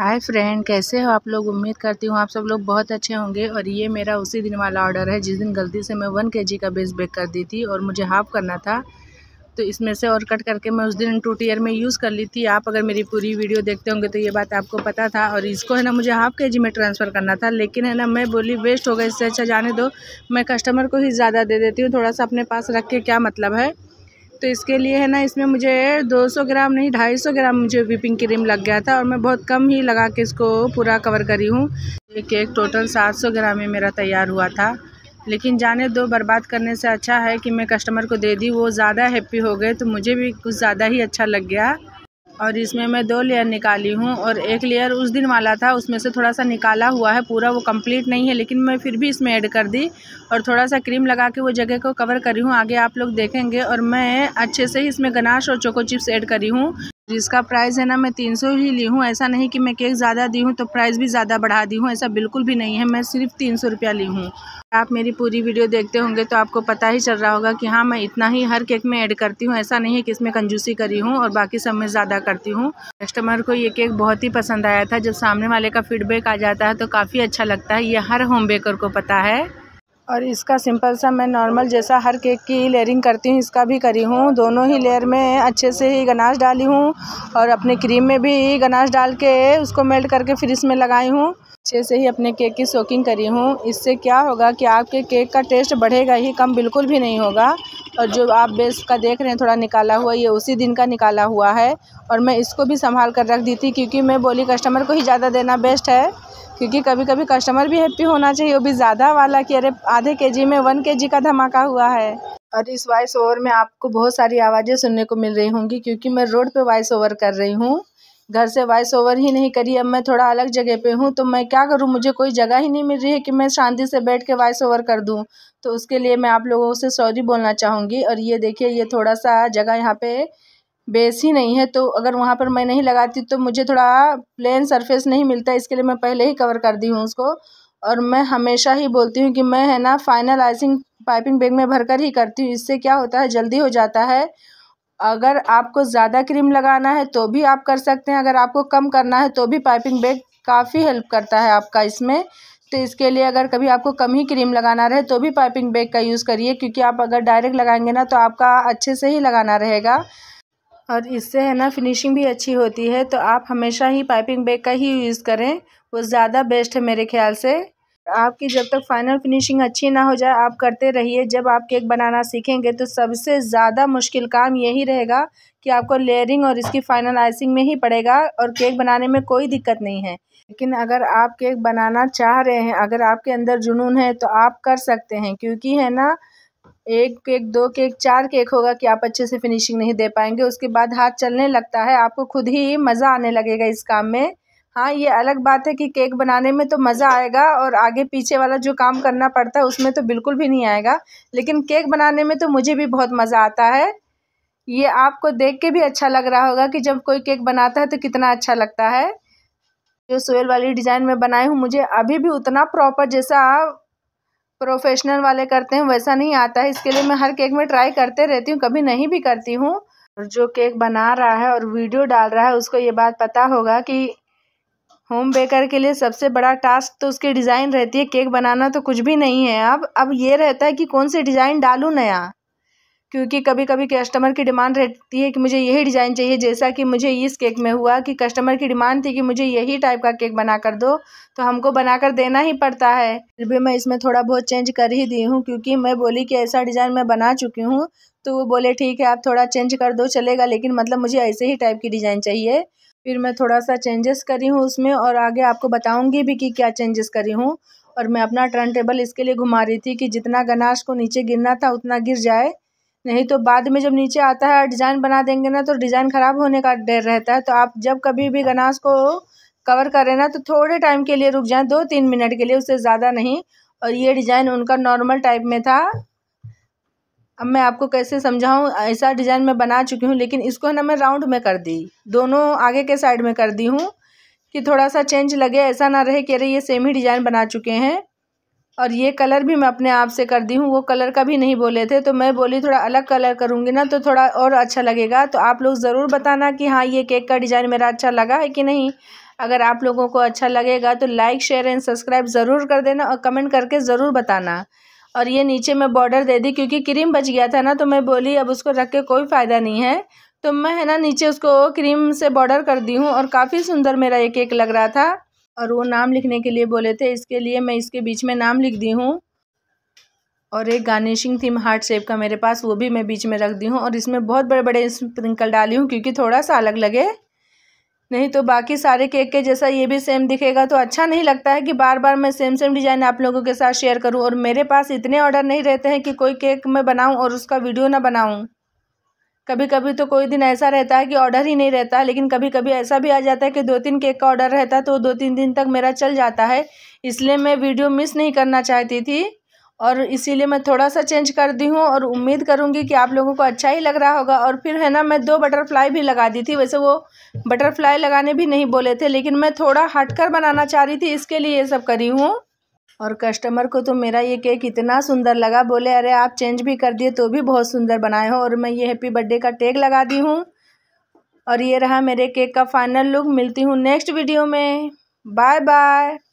hi friend कैसे हो आप लोग उम्मीद करती हूँ आप सब लोग बहुत अच्छे होंगे और ये मेरा उसी दिन वाला ऑर्डर है जिस दिन गलती से मैं वन के जी का बेस बेक कर दी थी और मुझे हाफ करना था तो इसमें से और कट करके मैं उस दिन टू टीयर में यूज़ कर ली थी आप अगर मेरी पूरी वीडियो देखते होंगे तो ये बात आपको पता था और इसको है ना मुझे हाफ के जी में ट्रांसफ़र करना था लेकिन है ना मैं बोली वेस्ट होगा इससे अच्छा जाने दो मैं कस्टमर को ही ज़्यादा दे देती हूँ थोड़ा सा अपने पास रख के क्या मतलब है तो इसके लिए है ना इसमें मुझे 200 ग्राम नहीं 250 ग्राम मुझे व्हीपिंग क्रीम लग गया था और मैं बहुत कम ही लगा के इसको पूरा कवर करी हूँ एक केक टोटल 700 ग्राम ही मेरा तैयार हुआ था लेकिन जाने दो बर्बाद करने से अच्छा है कि मैं कस्टमर को दे दी वो ज़्यादा हैप्पी हो गए तो मुझे भी कुछ ज़्यादा ही अच्छा लग गया और इसमें मैं दो लेयर निकाली हूँ और एक लेयर उस दिन वाला था उसमें से थोड़ा सा निकाला हुआ है पूरा वो कंप्लीट नहीं है लेकिन मैं फिर भी इसमें ऐड कर दी और थोड़ा सा क्रीम लगा के वो जगह को कवर करी हूँ आगे आप लोग देखेंगे और मैं अच्छे से ही इसमें गनाश और चोको चिप्स ऐड करी हूँ जिसका प्राइस है ना मैं तीन सौ ही ली हूँ ऐसा नहीं कि मैं केक ज़्यादा दी हूँ तो प्राइस भी ज़्यादा बढ़ा दी हूँ ऐसा बिल्कुल भी नहीं है मैं सिर्फ तीन सौ रुपया ली हूँ आप मेरी पूरी वीडियो देखते होंगे तो आपको पता ही चल रहा होगा कि हाँ मैं इतना ही हर केक में ऐड करती हूँ ऐसा नहीं है कि इसमें कंजूसी करी हूँ और बाकी सब में ज़्यादा करती हूँ कस्टमर को ये केक बहुत ही पसंद आया था जब सामने वाले का फीडबैक आ जाता है तो काफ़ी अच्छा लगता है ये हर होम बेकर को पता है और इसका सिंपल सा मैं नॉर्मल जैसा हर केक की लेयरिंग करती हूँ इसका भी करी हूँ दोनों ही लेयर में अच्छे से ही गनाश डाली हूँ और अपने क्रीम में भी गनाश डाल के उसको मेल्ट करके फ्रिज में लगाई हूँ अच्छे से ही अपने केक की सोकिंग करी हूँ इससे क्या होगा कि आपके केक का टेस्ट बढ़ेगा ही कम बिल्कुल भी नहीं होगा और जो आप बेस का देख रहे हैं थोड़ा निकाला हुआ ये उसी दिन का निकाला हुआ है और मैं इसको भी संभाल कर रख दी थी क्योंकि मैं बोली कस्टमर को ही ज़्यादा देना बेस्ट है क्योंकि कभी कभी कस्टमर भी हैप्पी होना चाहिए वो भी ज़्यादा वाला कि अरे आधे के जी में वन के जी का धमाका हुआ है और इस वॉइस ओवर में आपको बहुत सारी आवाज़ें सुनने को मिल रही होंगी क्योंकि मैं रोड पे वॉइस ओवर कर रही हूँ घर से वॉइस ओवर ही नहीं करी अब मैं थोड़ा अलग जगह पे हूँ तो मैं क्या करूँ मुझे कोई जगह ही नहीं मिल रही है कि मैं शांति से बैठ के वॉइस ओवर कर दूँ तो उसके लिए मैं आप लोगों से सॉरी बोलना चाहूँगी और ये देखिए ये थोड़ा सा जगह यहाँ पे बेस ही नहीं है तो अगर वहाँ पर मैं नहीं लगाती तो मुझे थोड़ा प्लेन सरफेस नहीं मिलता इसके लिए मैं पहले ही कवर कर दी हूँ उसको और मैं हमेशा ही बोलती हूँ कि मैं है ना फाइनल आइसिंग पाइपिंग बैग में भरकर ही करती हूँ इससे क्या होता है जल्दी हो जाता है अगर आपको ज़्यादा क्रीम लगाना है तो भी आप कर सकते हैं अगर आपको कम करना है तो भी पाइपिंग बैग काफ़ी हेल्प करता है आपका इसमें तो इसके लिए अगर कभी आपको कम ही क्रीम लगाना रहे तो भी पाइपिंग बैग का यूज़ करिए क्योंकि आप अगर डायरेक्ट लगाएंगे ना तो आपका अच्छे से ही लगाना रहेगा और इससे है ना फिनिशिंग भी अच्छी होती है तो आप हमेशा ही पाइपिंग बैग का ही यूज़ करें वो ज़्यादा बेस्ट है मेरे ख्याल से आपकी जब तक फाइनल फिनिशिंग अच्छी ना हो जाए आप करते रहिए जब आप केक बनाना सीखेंगे तो सबसे ज़्यादा मुश्किल काम यही रहेगा कि आपको लेयरिंग और इसकी फाइनल आइसिंग में ही पड़ेगा और केक बनाने में कोई दिक्कत नहीं है लेकिन अगर आप केक बनाना चाह रहे हैं अगर आपके अंदर जुनून है तो आप कर सकते हैं क्योंकि है ना एक केक दो केक चार केक होगा कि आप अच्छे से फिनिशिंग नहीं दे पाएंगे उसके बाद हाथ चलने लगता है आपको खुद ही मज़ा आने लगेगा इस काम में हाँ ये अलग बात है कि केक बनाने में तो मज़ा आएगा और आगे पीछे वाला जो काम करना पड़ता है उसमें तो बिल्कुल भी नहीं आएगा लेकिन केक बनाने में तो मुझे भी बहुत मज़ा आता है ये आपको देख के भी अच्छा लग रहा होगा कि जब कोई केक बनाता है तो कितना अच्छा लगता है जो सोयल वाली डिज़ाइन में बनाई हूँ मुझे अभी भी उतना प्रॉपर जैसा प्रोफेशनल वाले करते हैं वैसा नहीं आता है इसके लिए मैं हर केक में ट्राई करते रहती हूँ कभी नहीं भी करती हूँ जो केक बना रहा है और वीडियो डाल रहा है उसको ये बात पता होगा कि होम बेकर के लिए सबसे बड़ा टास्क तो उसकी डिज़ाइन रहती है केक बनाना तो कुछ भी नहीं है अब अब ये रहता है कि कौन सी डिज़ाइन डालूँ नया क्योंकि कभी कभी कस्टमर की डिमांड रहती है कि मुझे यही डिज़ाइन चाहिए जैसा कि मुझे इस केक में हुआ कि कस्टमर की डिमांड थी कि मुझे यही टाइप का केक बना कर दो तो हमको बना कर देना ही पड़ता है फिर भी मैं इसमें थोड़ा बहुत चेंज कर ही दी हूँ क्योंकि मैं बोली कि ऐसा डिज़ाइन मैं बना चुकी हूँ तो वो बोले ठीक है आप थोड़ा चेंज कर दो चलेगा लेकिन मतलब मुझे ऐसे ही टाइप की डिज़ाइन चाहिए फिर मैं थोड़ा सा चेंजेस करी हूँ उसमें और आगे आपको बताऊँगी भी कि क्या चेंजेस करी हूँ और मैं अपना टर्न टेबल इसके लिए घुमा रही थी कि जितना गनाश को नीचे गिरना था उतना गिर जाए नहीं तो बाद में जब नीचे आता है डिज़ाइन बना देंगे ना तो डिज़ाइन ख़राब होने का डर रहता है तो आप जब कभी भी गनास को कवर करें ना तो थोड़े टाइम के लिए रुक जाएं दो तीन मिनट के लिए उससे ज़्यादा नहीं और ये डिज़ाइन उनका नॉर्मल टाइप में था अब मैं आपको कैसे समझाऊँ ऐसा डिज़ाइन मैं बना चुकी हूँ लेकिन इसको ना मैं राउंड में कर दी दोनों आगे के साइड में कर दी हूँ कि थोड़ा सा चेंज लगे ऐसा ना रहे कि अरे ये सेम ही डिज़ाइन बना चुके हैं और ये कलर भी मैं अपने आप से कर दी हूँ वो कलर का भी नहीं बोले थे तो मैं बोली थोड़ा अलग कलर करूँगी ना तो थोड़ा और अच्छा लगेगा तो आप लोग ज़रूर बताना कि हाँ ये केक का डिज़ाइन मेरा अच्छा लगा है कि नहीं अगर आप लोगों को अच्छा लगेगा तो लाइक शेयर एंड सब्सक्राइब ज़रूर कर देना और कमेंट करके ज़रूर बताना और ये नीचे मैं बॉर्डर दे दी क्योंकि क्रीम बच गया था ना तो मैं बोली अब उसको रख के कोई फ़ायदा नहीं है तो मैं है ना नीचे उसको क्रीम से बॉर्डर कर दी हूँ और काफ़ी सुंदर मेरा ये केक लग रहा था और वो नाम लिखने के लिए बोले थे इसके लिए मैं इसके बीच में नाम लिख दी हूँ और एक गार्निशिंग थीम हार्ट शेप का मेरे पास वो भी मैं बीच में रख दी हूँ और इसमें बहुत बड़े बड़े स्प्रिंकल डाली हूँ क्योंकि थोड़ा सा अलग लगे नहीं तो बाकी सारे केक के जैसा ये भी सेम दिखेगा तो अच्छा नहीं लगता है कि बार बार मैं सेम सेम डिज़ाइन आप लोगों के साथ शेयर करूं और मेरे पास इतने ऑर्डर नहीं रहते हैं कि कोई केक मैं बनाऊं और उसका वीडियो ना बनाऊं कभी कभी तो कोई दिन ऐसा रहता है कि ऑर्डर ही नहीं रहता लेकिन कभी कभी ऐसा भी आ जाता है कि दो तीन केक का ऑर्डर रहता है तो दो तीन दिन तक मेरा चल जाता है इसलिए मैं वीडियो मिस नहीं करना चाहती थी और इसीलिए मैं थोड़ा सा चेंज कर दी हूँ और उम्मीद करूँगी कि आप लोगों को अच्छा ही लग रहा होगा और फिर है ना मैं दो बटरफ्लाई भी लगा दी थी वैसे वो बटरफ्लाई लगाने भी नहीं बोले थे लेकिन मैं थोड़ा हटकर बनाना चाह रही थी इसके लिए ये सब करी हूँ और कस्टमर को तो मेरा ये केक इतना सुंदर लगा बोले अरे आप चेंज भी कर दिए तो भी बहुत सुंदर बनाए हो और मैं ये हैप्पी बर्थडे का टैग लगा दी हूँ और ये रहा मेरे केक का फाइनल लुक मिलती हूँ नेक्स्ट वीडियो में बाय बाय